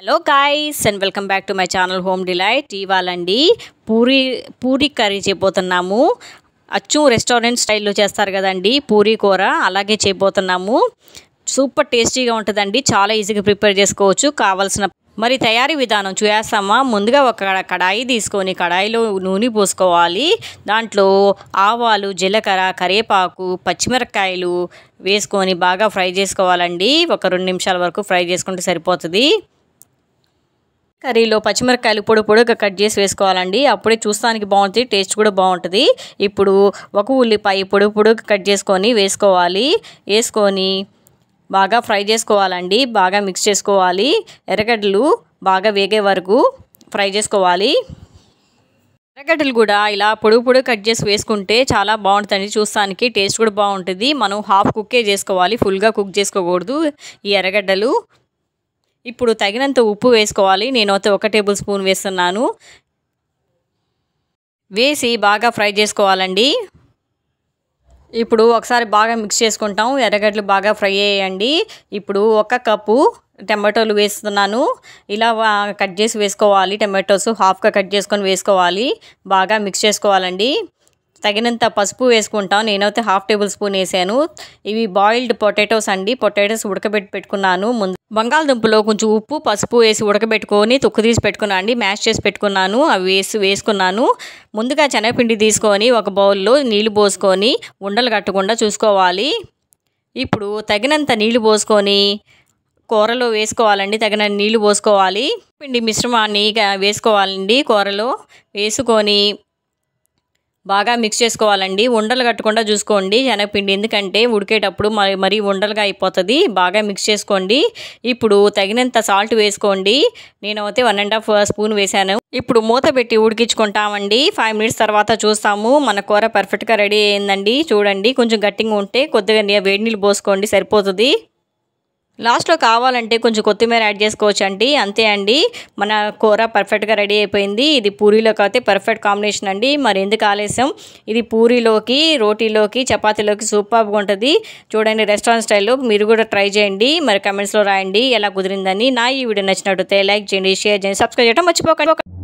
hello guys and welcome back to my channel home delight ఇవాళండి puri puri curry చేయబోతున్నాము అచ్చు restaurant స్టైల్లో చేస్తారు కదండి పూరి కూర అలాగే చేయబోతున్నాము సూపర్ టేస్టీగా ఉంటుందండి చాలా ఈజీగా ప్రిపేర్ చేసుకోవచ్చు కావాల్సిన మరి తయారీ విధానం చూసామా ముందుగా ఒక కడాయి తీసుకొని కడాయిలో నూనె పోసుకోవాలి దాంట్లో ఆవాలు జీలకర్ర కరివేపాకు పచ్చిమిరపకాయలు వేసుకొని బాగా ఫ్రై చేసుకోవాలండి ఒక రెండు నిమిషాల వరకు ఫ్రై చేసుకుంటే సరిపోతుంది కర్రీలో పచ్చిమిరకాయలు పొడి పొడిగా కట్ చేసి వేసుకోవాలండి అప్పుడే చూస్తానికి బాగుంటుంది టేస్ట్ కూడా బాగుంటుంది ఇప్పుడు ఒక ఉల్లిపాయ పొడి పొడిగా కట్ చేసుకొని వేసుకోవాలి వేసుకొని బాగా ఫ్రై చేసుకోవాలండి బాగా మిక్స్ చేసుకోవాలి ఎర్రగడ్డలు బాగా వేగే వరకు ఫ్రై చేసుకోవాలి ఎర్రగడ్డలు కూడా ఇలా పొడుగు పొడుగు కట్ చేసి వేసుకుంటే చాలా బాగుంటుందండి చూస్తానికి టేస్ట్ కూడా బాగుంటుంది మనం హాఫ్ కుక్కే చేసుకోవాలి ఫుల్గా కుక్ చేసుకోకూడదు ఈ ఎర్రగడ్డలు ఇప్పుడు తగినంత ఉప్పు వేసుకోవాలి నేనైతే ఒక టేబుల్ స్పూన్ వేస్తున్నాను వేసి బాగా ఫ్రై చేసుకోవాలండి ఇప్పుడు ఒకసారి బాగా మిక్స్ చేసుకుంటాం ఎర్రగడ్డలు బాగా ఫ్రై అయ్యండి ఇప్పుడు ఒక కప్పు టమాటోలు వేస్తున్నాను ఇలా కట్ చేసి వేసుకోవాలి టమాటోస్ హాఫ్గా కట్ చేసుకొని వేసుకోవాలి బాగా మిక్స్ చేసుకోవాలండి తగినంత పసుపు వేసుకుంటాం నేనైతే హాఫ్ టేబుల్ స్పూన్ వేసాను ఇవి బాయిల్డ్ పొటాటోస్ అండి పొటాటోస్ ఉడకబెట్టి పెట్టుకున్నాను ముందు బంగాళదుంపలో కొంచెం ఉప్పు పసుపు వేసి ఉడకబెట్టుకొని తొక్కు తీసి పెట్టుకున్నాను అండి మ్యాష్ చేసి పెట్టుకున్నాను అవి వేసి వేసుకున్నాను ముందుగా శనగపిండి తీసుకొని ఒక బౌల్లో నీళ్లు పోసుకొని ఉండలు కట్టకుండా చూసుకోవాలి ఇప్పుడు తగినంత నీళ్లు పోసుకొని కూరలో వేసుకోవాలండి తగిన నీళ్లు పోసుకోవాలి పిండి మిశ్రమాన్ని వేసుకోవాలండి కూరలో వేసుకొని బాగా మిక్స్ చేసుకోవాలండి ఉండలు కట్టకుండా చూసుకోండి శనగపిండి ఎందుకంటే ఉడికేటప్పుడు మరి మరీ ఉండలుగా అయిపోతుంది బాగా మిక్స్ చేసుకోండి ఇప్పుడు తగినంత సాల్ట్ వేసుకోండి నేనైతే వన్ అండ్ హాఫ్ స్పూన్ వేశాను ఇప్పుడు మూత పెట్టి ఉడికించుకుంటామండి ఫైవ్ మినిట్స్ తర్వాత చూస్తాము మన కూర పర్ఫెక్ట్గా రెడీ అయిందండి చూడండి కొంచెం గట్టిగా ఉంటే కొద్దిగా వేడి నీళ్ళు పోసుకోండి సరిపోతుంది లాస్ట్లో కావాలంటే కొంచెం కొత్తిమీర యాడ్ చేసుకోవచ్చు అండి అంతే అండి మన కూర పర్ఫెక్ట్గా రెడీ అయిపోయింది ఇది పూరీలోకి అయితే పర్ఫెక్ట్ కాంబినేషన్ అండి మరి ఎందుకు ఆలస్యం ఇది పూరీలోకి రోటీలోకి చపాతీలోకి సూపర్గా ఉంటుంది చూడండి రెస్టారెంట్ స్టైల్లో మీరు కూడా ట్రై చేయండి మరి కమెంట్స్లో రాయండి ఎలా కుదిరిందని నా ఈ వీడియో నచ్చినట్టు లైక్ చేయండి షేర్ చేయండి సబ్స్క్రైబ్ చేయడం మర్చిపోకండి